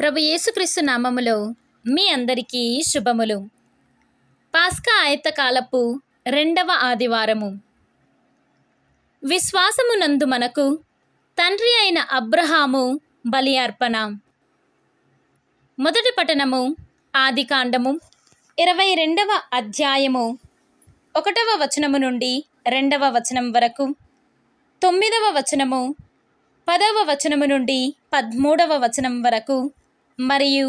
ప్రభు యేసుక్రీస్తు నామములో మీ అందరికీ శుభములు పాస్కా ఆయత్తకాలపు రెండవ ఆదివారము విశ్వాసమునందు మనకు తండ్రి అయిన అబ్రహాము బలి అర్పణ మొదటి పఠనము ఆదికాండము ఇరవై రెండవ అధ్యాయము ఒకటవ వచనము నుండి రెండవ వచనం వరకు తొమ్మిదవ వచనము పదవ వచనము నుండి పద్మూడవ వచనం వరకు మరియు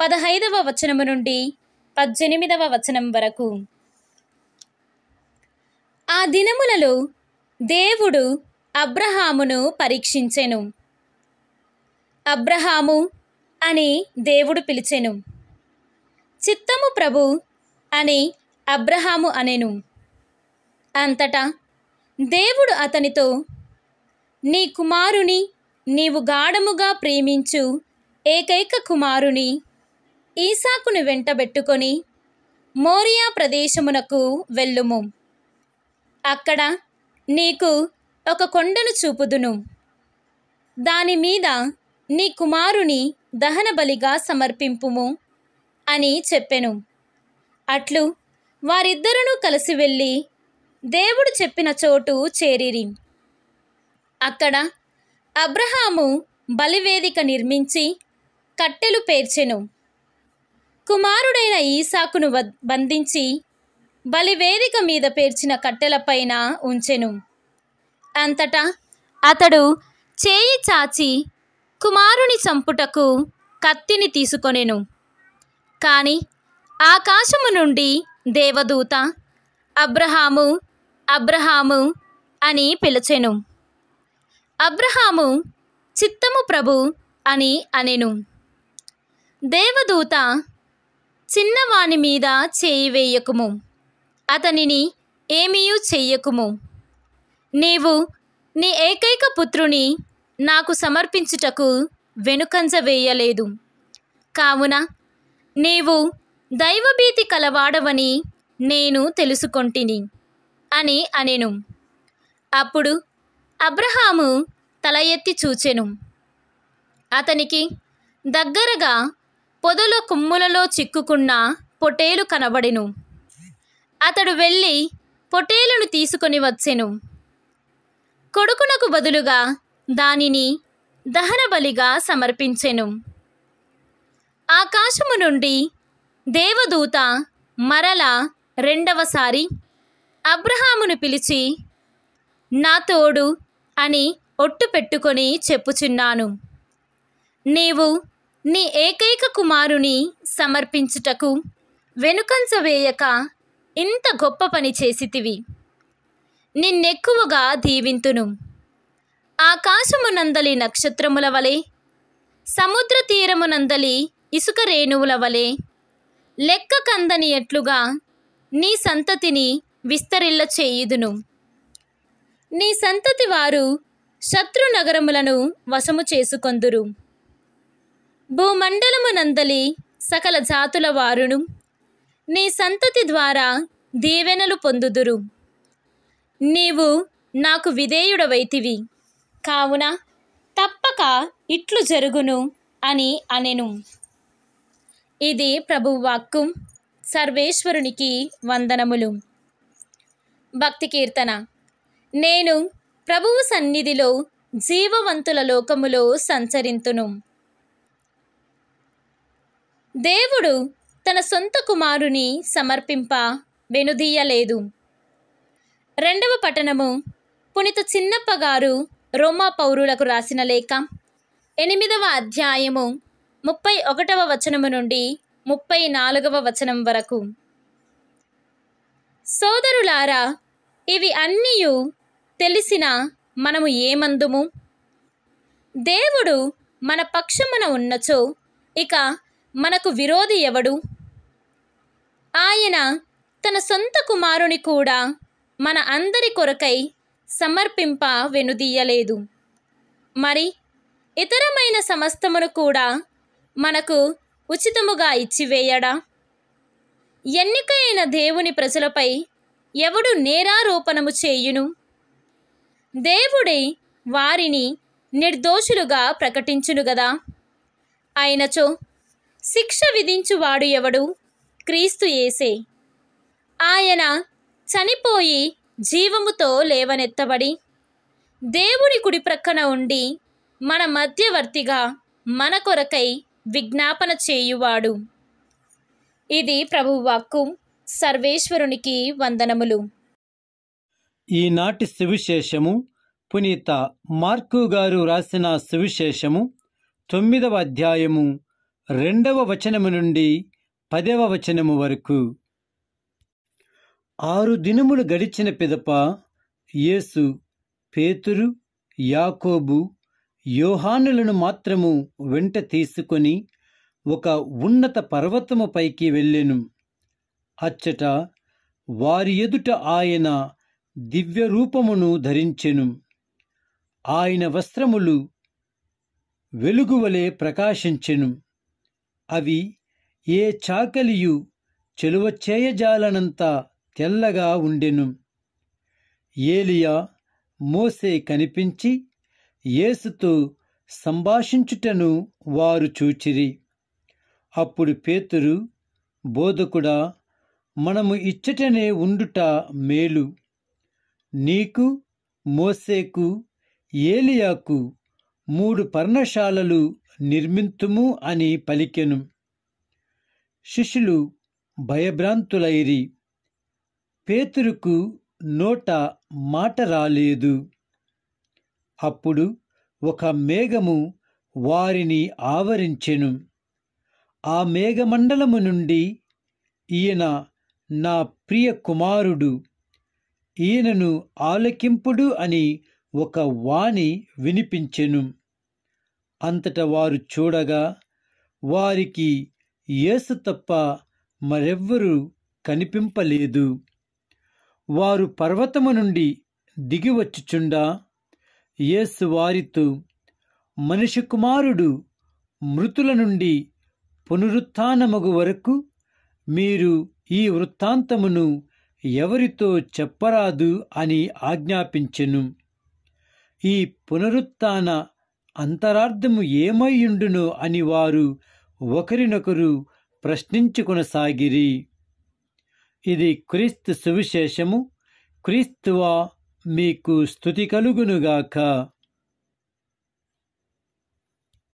పదహైదవ వచనము నుండి పద్దెనిమిదవ వచనం వరకు ఆ దినములలో దేవుడు అబ్రహామును పరీక్షించెను అబ్రహాము అని దేవుడు పిలిచెను చిత్తము ప్రభు అని అబ్రహాము అనెను అంతటా దేవుడు అతనితో నీ కుమారుని నీవు గాఢముగా ప్రేమించు ఏకైక కుమారుని ఈసాకును వెంటబెట్టుకొని మోరియా ప్రదేశమునకు వెళ్ళుము అక్కడ నీకు ఒక కొండను చూపుదును దాని మీద నీ కుమారుని దహన బలిగా సమర్పింపుము అని చెప్పెను అట్లు వారిద్దరూ కలిసి వెళ్ళి దేవుడు చెప్పిన చోటు చేరిరి అక్కడ అబ్రహాము బలివేదిక నిర్మించి కట్టెలు పేర్చెను కుమారుడైన ఈసాకును బంధించి బలివేదిక మీద పేర్చిన కట్టెలపైన ఉంచెను అంతటా అతడు చేయి చాచి కుమారుని చంపుటకు కత్తిని తీసుకొనెను కాని ఆకాశము నుండి దేవదూత అబ్రహాము అబ్రహాము అని పిలిచెను అబ్రహాము చిత్తము ప్రభు అని అనెను దేవదూత చిన్నవాని మీద చేయి వేయకుము అతనిని ఏమీయూ చెయ్యకుము నీవు నీ ఏకైక పుత్రుని నాకు సమర్పించుటకు వెనుకంజ వేయలేదు కావున నీవు దైవభీతి కలవాడవని నేను తెలుసుకొంటిని అని అనెను అప్పుడు అబ్రహాము తల ఎత్తి చూచెను అతనికి దగ్గరగా పొదల కొమ్ములలో చిక్కుకున్న పొటేలు కనబడెను అతడు వెళ్ళి పొటేలును తీసుకొని వచ్చెను కొడుకునకు బదులుగా దానిని దహనబలిగా సమర్పించెను ఆకాశము నుండి దేవదూత మరల రెండవసారి అబ్రహామును పిలిచి నా తోడు అని ఒట్టు పెట్టుకొని చెప్పుచున్నాను నీవు నీ ఏకైక కుమారుని సమర్పించుటకు వెనుకంచ వేయక ఇంత గొప్ప పని చేసితివి నిన్నెక్కువగా దీవింతును ఆకాశమునందలి నక్షత్రముల వలె సముద్ర తీరమునందలి ఇసుక రేణువుల వలె లెక్క కందని ఎట్లుగా నీ సంతతిని విస్తరిల్ల చేయుదును నీ సంతతి వారు శత్రు నగరములను వశము చేసుకొందురు భూమండలమునందలి సకల జాతుల వారును నీ సంతతి ద్వారా దీవెనలు పొందుదురు నీవు నాకు విధేయుడవైతివి కావున తప్పక ఇట్లు జరుగును అని అనెను ఇది ప్రభువాక్కు సర్వేశ్వరునికి వందనములు భక్తి కీర్తన నేను ప్రభువు సన్నిధిలో జీవవంతుల లోకములో సంచరింతును దేవుడు తన సొంత కుమారుని సమర్పింప వెనుదీయలేదు రెండవ పట్టణము పునిత చిన్నప్ప గారు రోమా పౌరులకు రాసిన లేఖ ఎనిమిదవ అధ్యాయము ముప్పై ఒకటవ వచనము నుండి ముప్పై నాలుగవ వచనం వరకు సోదరులారా ఇవి అన్నీ తెలిసిన మనము ఏమందుము దేవుడు మన పక్షమున ఉన్నచో ఇక మనకు విరోధి ఎవడు ఆయన తన సొంత కుమారుని కూడా మన అందరి కొరకై సమర్పింప వెనుదీయలేదు మరి ఇతరమైన సమస్తమును కూడా మనకు ఉచితముగా ఇచ్చివేయడా ఎన్నికైన దేవుని ప్రజలపై ఎవడు నేరారోపణము చేయును దేవుడే వారిని నిర్దోషులుగా ప్రకటించును గదా అయినచో శిక్ష విధించువాడు ఎవడు క్రీస్తు యేసే ఆయన చనిపోయి జీవముతో లేవనెత్తబడి దేవుని కుడి ప్రక్కన ఉండి మన మధ్యవర్తిగా మన కొరకై విజ్ఞాపన చేయువాడు ఇది ప్రభువాక్కు సర్వేశ్వరునికి వందనములు ఈనాటి సువిశేషము పునీత మార్కు గారు రాసిన సువిశేషము తొమ్మిదవ అధ్యాయము రెండవ వచనము నుండి పదవ వచనము వరకు ఆరు దినములు గడిచిన పిదప యేసు పేతురు యాకోబు యోహానులను మాత్రము వెంట తీసుకొని ఒక ఉన్నత పర్వతము పైకి వెళ్ళెను అచ్చట వారి ఎదుట ఆయన దివ్య రూపమును ధరించెను ఆయన వస్త్రములు వెలుగువలే ప్రకాశించెను అవి ఏ చాకలియు చెలువ చేయజాలనంత తెల్లగా ఉండెను ఏలియా మోసే కనిపించి ఏసుతో సంభాషించుటను వారు చూచిరి అప్పుడు పేతురు బోధకుడా మనము ఇచ్చటనే ఉండుట మేలు నీకు మోసేకు ఏలియాకు మూడు పర్ణశాలలు నిర్మింతుము అని పలికెను శిష్యులు భయభ్రాంతులైరి పేతురుకు నోట మాట రాలేదు అప్పుడు ఒక మేఘము వారిని ఆవరించెను ఆ మేఘమండలము నుండి ఈయన నా ప్రియ కుమారుడు ఈయనను ఆలకింపుడు అని ఒక వాణి వినిపించెను అంతట వారు చూడగా వారికి యేసు తప్ప మరెవ్వరూ కనిపింపలేదు వారు పర్వతము నుండి దిగివచ్చుచుండా యేసు వారితో మనిషి కుమారుడు మృతుల నుండి పునరుత్నమగు వరకు మీరు ఈ వృత్తాంతమును ఎవరితో చెప్పరాదు అని ఆజ్ఞాపించెను ఈ పునరుత్న అంతరార్థము ఏమయ్యుండునో అని వారు ఒకరినొకరు ప్రశ్నించుకునసాగిరి ఇది క్రీస్తు సువిశేషము క్రీస్తువా మీకు స్థుతి కలుగునుగాక